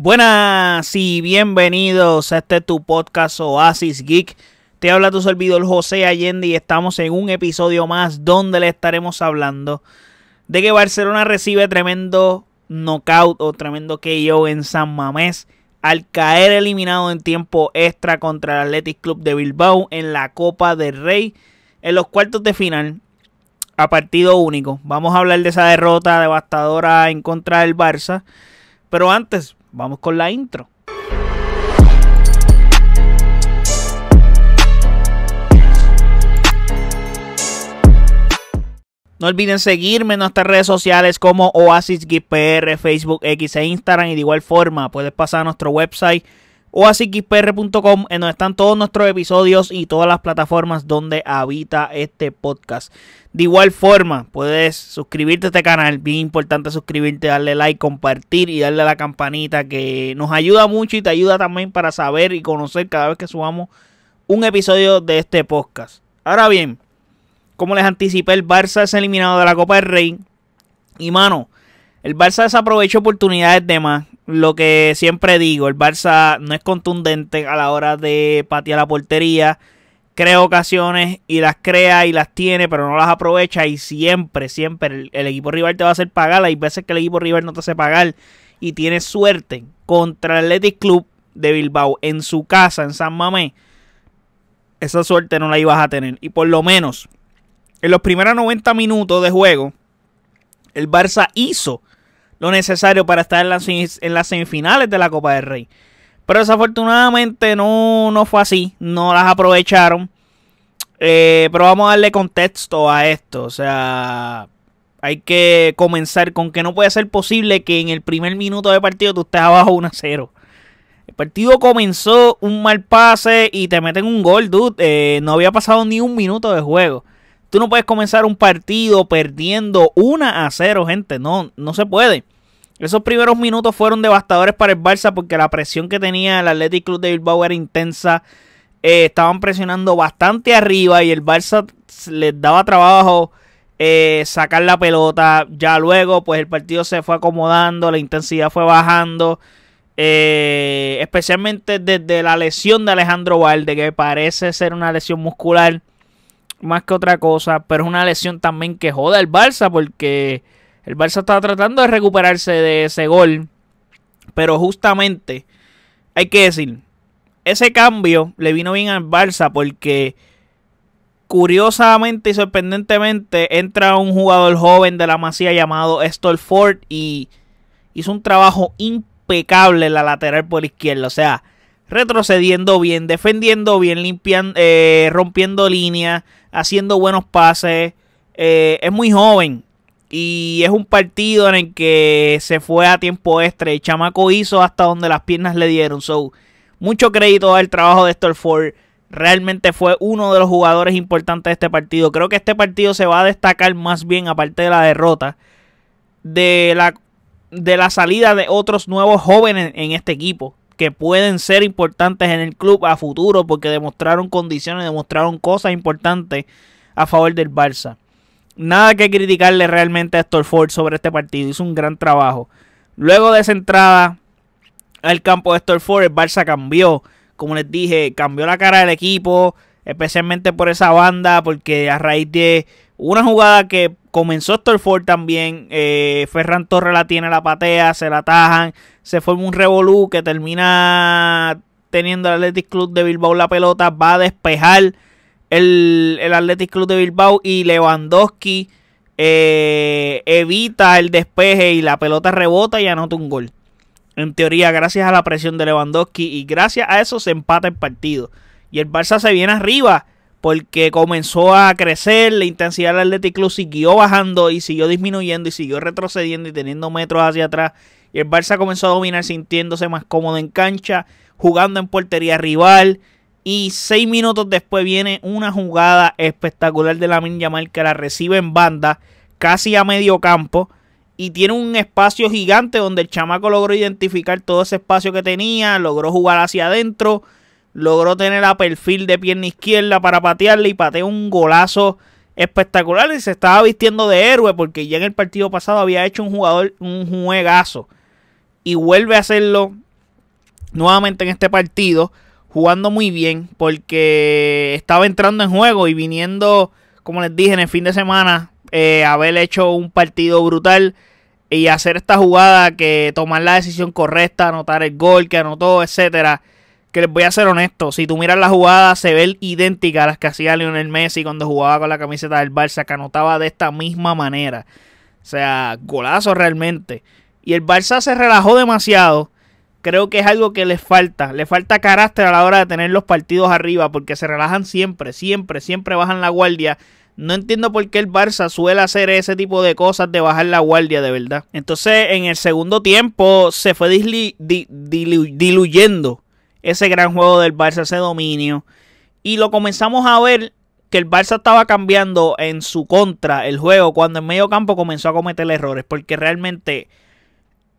Buenas y bienvenidos a este tu podcast Oasis Geek. Te habla tu servidor José Allende y estamos en un episodio más donde le estaremos hablando de que Barcelona recibe tremendo knockout o tremendo KO en San Mamés al caer eliminado en tiempo extra contra el Athletic Club de Bilbao en la Copa del Rey en los cuartos de final a partido único. Vamos a hablar de esa derrota devastadora en contra del Barça. Pero antes, Vamos con la intro. No olviden seguirme en nuestras redes sociales como Oasis GPR, Facebook X e Instagram y de igual forma puedes pasar a nuestro website o a en donde están todos nuestros episodios y todas las plataformas donde habita este podcast. De igual forma, puedes suscribirte a este canal, bien importante suscribirte, darle like, compartir y darle a la campanita que nos ayuda mucho y te ayuda también para saber y conocer cada vez que subamos un episodio de este podcast. Ahora bien, como les anticipé, el Barça es eliminado de la Copa del Rey. Y mano, el Barça desaprovechó oportunidades de más lo que siempre digo, el Barça no es contundente a la hora de patear la portería. Crea ocasiones y las crea y las tiene, pero no las aprovecha. Y siempre, siempre el, equipo rival te va a hacer pagar. Hay veces que el equipo rival no te hace pagar. Y tienes suerte contra el Athletic Club de Bilbao en su casa, en San Mamé. Esa suerte no la ibas a tener. Y por lo menos en los primeros 90 minutos de juego, el Barça hizo lo necesario para estar en las, en las semifinales de la Copa del Rey. Pero desafortunadamente no, no fue así, no las aprovecharon. Eh, pero vamos a darle contexto a esto. O sea, hay que comenzar con que no puede ser posible que en el primer minuto de partido tú estés abajo 1 0. El partido comenzó un mal pase y te meten un gol, dude. Eh, no había pasado ni un minuto de juego. Tú no puedes comenzar un partido perdiendo 1 a 0, gente. No, no se puede. Esos primeros minutos fueron devastadores para el Barça porque la presión que tenía el Athletic Club de Bilbao era intensa. Eh, estaban presionando bastante arriba y el Barça les daba trabajo eh, sacar la pelota. Ya luego, pues el partido se fue acomodando, la intensidad fue bajando. Eh, especialmente desde la lesión de Alejandro Valde, que parece ser una lesión muscular más que otra cosa, pero es una lesión también que joda al Barça porque el Barça estaba tratando de recuperarse de ese gol. Pero justamente, hay que decir, ese cambio le vino bien al Barça porque curiosamente y sorprendentemente entra un jugador joven de la Masía llamado Estor Ford y hizo un trabajo impecable en la lateral por izquierda. O sea, retrocediendo bien, defendiendo bien, limpiando, eh, rompiendo líneas, haciendo buenos pases. Eh, es muy joven y es un partido en el que se fue a tiempo extra. El chamaco hizo hasta donde las piernas le dieron. So, mucho crédito al trabajo de Héctor Realmente fue uno de los jugadores importantes de este partido. Creo que este partido se va a destacar más bien, aparte de la derrota, de la, de la salida de otros nuevos jóvenes en este equipo que pueden ser importantes en el club a futuro porque demostraron condiciones, demostraron cosas importantes a favor del Barça. Nada que criticarle realmente a Héctor sobre este partido, hizo un gran trabajo. Luego de esa entrada al campo de Héctor el Barça cambió. Como les dije, cambió la cara del equipo, especialmente por esa banda, porque a raíz de una jugada que comenzó Storford también, eh, Ferran Torres la tiene, la patea, se la atajan, se forma un revolú que termina teniendo el Athletic Club de Bilbao la pelota, va a despejar el, el Athletic Club de Bilbao y Lewandowski eh, evita el despeje y la pelota rebota y anota un gol. En teoría, gracias a la presión de Lewandowski y gracias a eso se empata el partido. Y el Barça se viene arriba porque comenzó a crecer, la intensidad del Athletic Club siguió bajando y siguió disminuyendo y siguió retrocediendo y teniendo metros hacia atrás. Y el Barça comenzó a dominar sintiéndose más cómodo en cancha, jugando en portería rival. Y seis minutos después viene una jugada espectacular de la Yamal que la recibe en banda, casi a medio campo. Y tiene un espacio gigante donde el chamaco logró identificar todo ese espacio que tenía, logró jugar hacia adentro logró tener a perfil de pierna izquierda para patearle y pateó un golazo espectacular y se estaba vistiendo de héroe porque ya en el partido pasado había hecho un jugador un juegazo y vuelve a hacerlo nuevamente en este partido jugando muy bien porque estaba entrando en juego y viniendo como les dije en el fin de semana eh, haber hecho un partido brutal y hacer esta jugada que tomar la decisión correcta anotar el gol que anotó etcétera les voy a ser honesto, si tú miras la jugada, se ve idéntica a las que hacía Lionel Messi cuando jugaba con la camiseta del Barça, que anotaba de esta misma manera. O sea, golazo realmente. Y el Barça se relajó demasiado. Creo que es algo que les falta. Le falta carácter a la hora de tener los partidos arriba, porque se relajan siempre, siempre, siempre bajan la guardia. No entiendo por qué el Barça suele hacer ese tipo de cosas de bajar la guardia, de verdad. Entonces, en el segundo tiempo se fue diluyendo ese gran juego del Barça, ese dominio. Y lo comenzamos a ver que el Barça estaba cambiando en su contra el juego cuando en medio campo comenzó a cometer errores. Porque realmente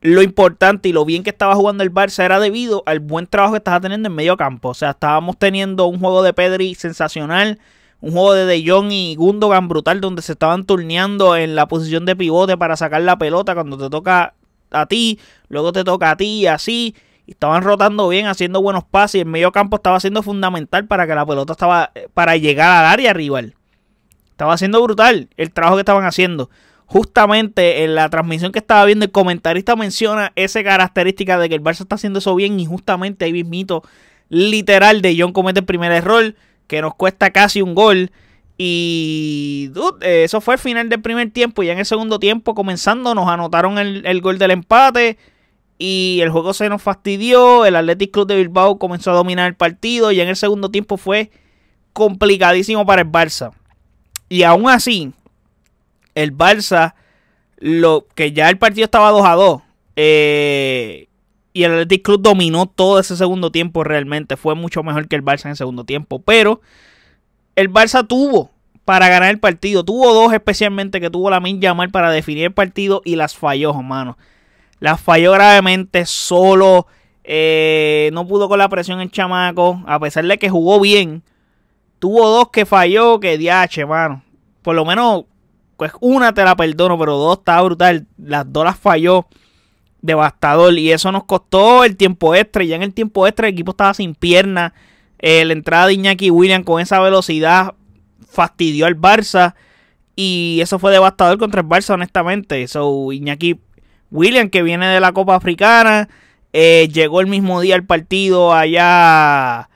lo importante y lo bien que estaba jugando el Barça era debido al buen trabajo que estaba teniendo en medio campo. O sea, estábamos teniendo un juego de Pedri sensacional. Un juego de De Jong y Gundogan brutal donde se estaban turneando en la posición de pivote para sacar la pelota cuando te toca a ti, luego te toca a ti y así estaban rotando bien, haciendo buenos pases y el medio campo estaba siendo fundamental para que la pelota estaba eh, para llegar al área rival. Estaba siendo brutal el trabajo que estaban haciendo. Justamente en la transmisión que estaba viendo, el comentarista menciona esa característica de que el Barça está haciendo eso bien y justamente ahí mismo literal, de John comete el primer error, que nos cuesta casi un gol. Y eh, eso fue el final del primer tiempo. Y en el segundo tiempo, comenzando, nos anotaron el, el gol del empate y el juego se nos fastidió. El Athletic Club de Bilbao comenzó a dominar el partido y en el segundo tiempo fue complicadísimo para el Barça. Y aún así, el Barça, lo que ya el partido estaba 2 a 2, eh, y el Athletic Club dominó todo ese segundo tiempo realmente. Fue mucho mejor que el Barça en el segundo tiempo. Pero el Barça tuvo para ganar el partido. Tuvo dos especialmente que tuvo la min llamar para definir el partido y las falló, hermano. La falló gravemente solo. Eh, no pudo con la presión el chamaco. A pesar de que jugó bien. Tuvo dos que falló. Que diache, mano. Por lo menos, pues una te la perdono. Pero dos estaba brutal. Las dos las falló. Devastador. Y eso nos costó el tiempo extra. Y ya en el tiempo extra el equipo estaba sin pierna. Eh, la entrada de Iñaki William con esa velocidad fastidió al Barça. Y eso fue devastador contra el Barça, honestamente. Eso Iñaki William, que viene de la Copa Africana, eh, llegó el mismo día al partido allá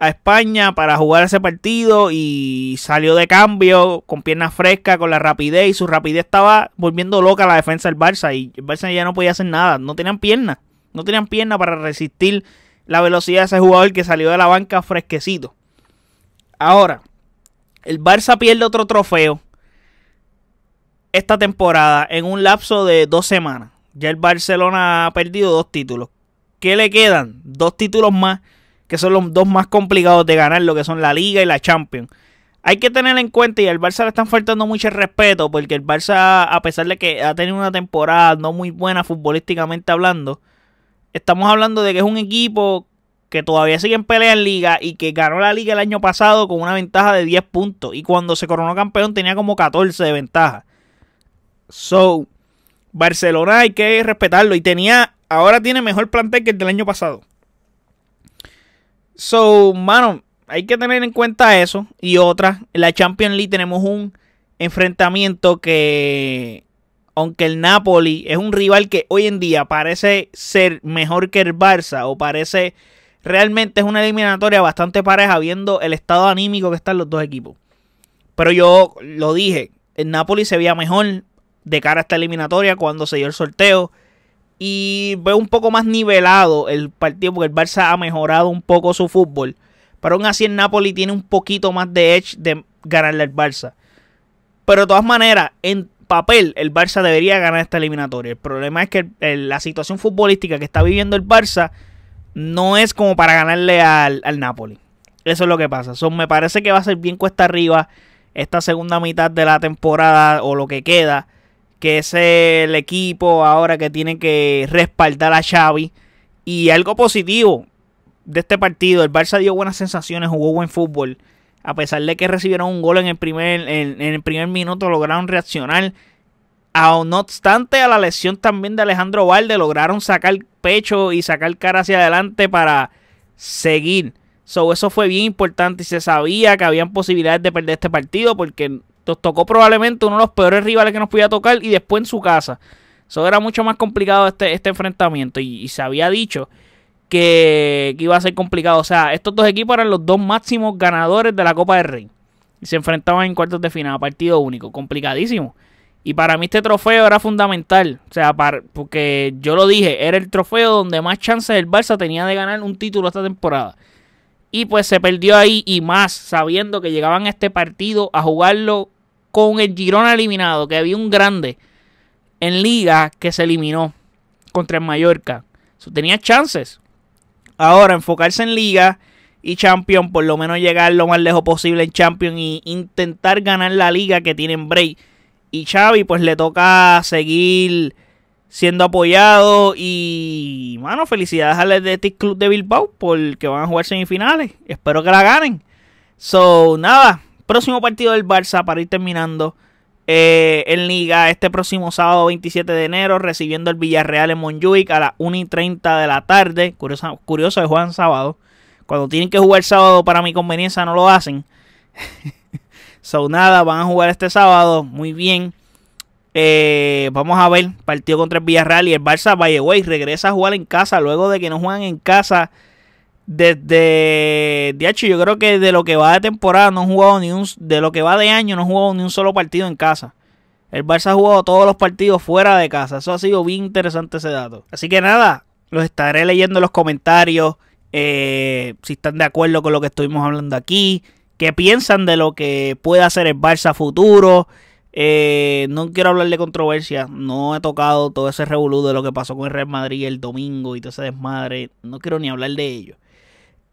a España para jugar ese partido y salió de cambio con piernas frescas, con la rapidez y su rapidez estaba volviendo loca la defensa del Barça y el Barça ya no podía hacer nada, no tenían piernas, no tenían piernas para resistir la velocidad de ese jugador que salió de la banca fresquecito. Ahora, el Barça pierde otro trofeo esta temporada en un lapso de dos semanas. Ya el Barcelona ha perdido dos títulos. ¿Qué le quedan? Dos títulos más, que son los dos más complicados de ganar, lo que son la Liga y la Champions. Hay que tener en cuenta, y al Barça le están faltando mucho respeto, porque el Barça, a pesar de que ha tenido una temporada no muy buena futbolísticamente hablando, estamos hablando de que es un equipo que todavía sigue en pelea en liga y que ganó la liga el año pasado con una ventaja de 10 puntos. Y cuando se coronó campeón tenía como 14 de ventaja. So, Barcelona hay que respetarlo. Y tenía, ahora tiene mejor plantel que el del año pasado. So, mano, hay que tener en cuenta eso. Y otra, en la Champions League tenemos un enfrentamiento que, aunque el Napoli es un rival que hoy en día parece ser mejor que el Barça o parece realmente es una eliminatoria bastante pareja viendo el estado anímico que están los dos equipos. Pero yo lo dije, el Napoli se veía mejor de cara a esta eliminatoria cuando se dio el sorteo. Y veo un poco más nivelado el partido porque el Barça ha mejorado un poco su fútbol. Pero aún así el Napoli tiene un poquito más de edge de ganarle al Barça. Pero de todas maneras, en papel el Barça debería ganar esta eliminatoria. El problema es que la situación futbolística que está viviendo el Barça no es como para ganarle al, Napoli. Eso es lo que pasa. me parece que va a ser bien cuesta arriba esta segunda mitad de la temporada o lo que queda que es el equipo ahora que tiene que respaldar a Xavi. Y algo positivo de este partido, el Barça dio buenas sensaciones, jugó buen fútbol. A pesar de que recibieron un gol en el primer, en, el primer minuto, lograron reaccionar. A, no obstante, a la lesión también de Alejandro Valde, lograron sacar pecho y sacar cara hacia adelante para seguir. So, eso fue bien importante y se sabía que habían posibilidades de perder este partido porque tocó probablemente uno de los peores rivales que nos podía tocar y después en su casa. Eso era mucho más complicado este, este enfrentamiento y, se había dicho que, iba a ser complicado. O sea, estos dos equipos eran los dos máximos ganadores de la Copa del Rey. Y se enfrentaban en cuartos de final, partido único, complicadísimo. Y para mí este trofeo era fundamental. O sea, porque yo lo dije, era el trofeo donde más chances el Barça tenía de ganar un título esta temporada. Y pues se perdió ahí y más, sabiendo que llegaban a este partido a jugarlo con el Girona eliminado, que había un grande en liga que se eliminó contra el Mallorca. So, tenía chances. Ahora, enfocarse en liga y Champion por lo menos llegar lo más lejos posible en Champion y intentar ganar la liga que tienen Bray Y Xavi pues le toca seguir siendo apoyado y mano, felicidades de Este Club de Bilbao porque van a jugar semifinales. Espero que la ganen. So, nada, Próximo partido del Barça para ir terminando. Eh, en Liga este próximo sábado 27 de enero recibiendo el Villarreal en Montjuic a las 1 y 30 de la tarde. Curioso, curioso de Juan sábado. Cuando tienen que jugar sábado para mi conveniencia no lo hacen. so nada, van a jugar este sábado. Muy bien. Eh, vamos a ver partido contra el Villarreal y el Barça way, regresa a jugar en casa luego de que no juegan en casa desde de hecho yo creo que de lo que va de temporada no han jugado ni un de lo que va de año no ha jugado ni un solo partido en casa. El Barça ha jugado todos los partidos fuera de casa. Eso ha sido bien interesante ese dato. Así que nada, los estaré leyendo en los comentarios. Eh, si están de acuerdo con lo que estuvimos hablando aquí. ¿Qué piensan de lo que puede hacer el Barça futuro? Eh, no quiero hablar de controversia. No he tocado todo ese revolú de lo que pasó con el Real Madrid el domingo y todo ese desmadre. No quiero ni hablar de ello.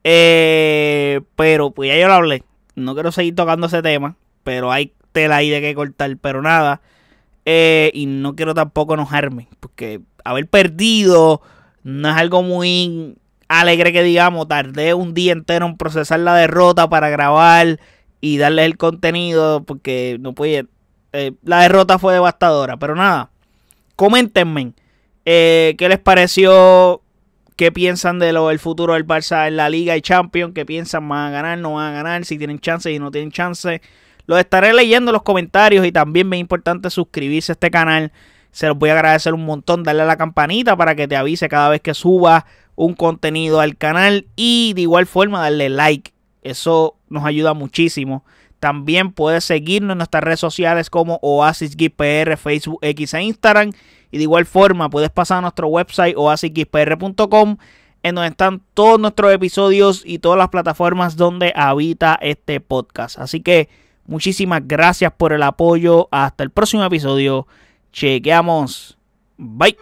Eh, pero pues ya yo lo hablé. No quiero seguir tocando ese tema. Pero hay tela ahí de que cortar. Pero nada. Eh, y no quiero tampoco enojarme. Porque haber perdido no es algo muy alegre que digamos. Tardé un día entero en procesar la derrota para grabar y darles el contenido. Porque no puede. Eh, la derrota fue devastadora. Pero nada. Coméntenme. Eh, ¿Qué les pareció qué piensan de lo del futuro del Barça en la Liga y Champions, qué piensan, van a ganar, no van a ganar, si tienen chance y no tienen chance. Los estaré leyendo en los comentarios y también es importante suscribirse a este canal. Se los voy a agradecer un montón, darle a la campanita para que te avise cada vez que suba un contenido al canal y de igual forma darle like. Eso nos ayuda muchísimo. También puedes seguirnos en nuestras redes sociales como Oasis GPR, Facebook X e Instagram. Y de igual forma puedes pasar a nuestro website oasisgpr.com en donde están todos nuestros episodios y todas las plataformas donde habita este podcast. Así que muchísimas gracias por el apoyo. Hasta el próximo episodio. Chequeamos. Bye.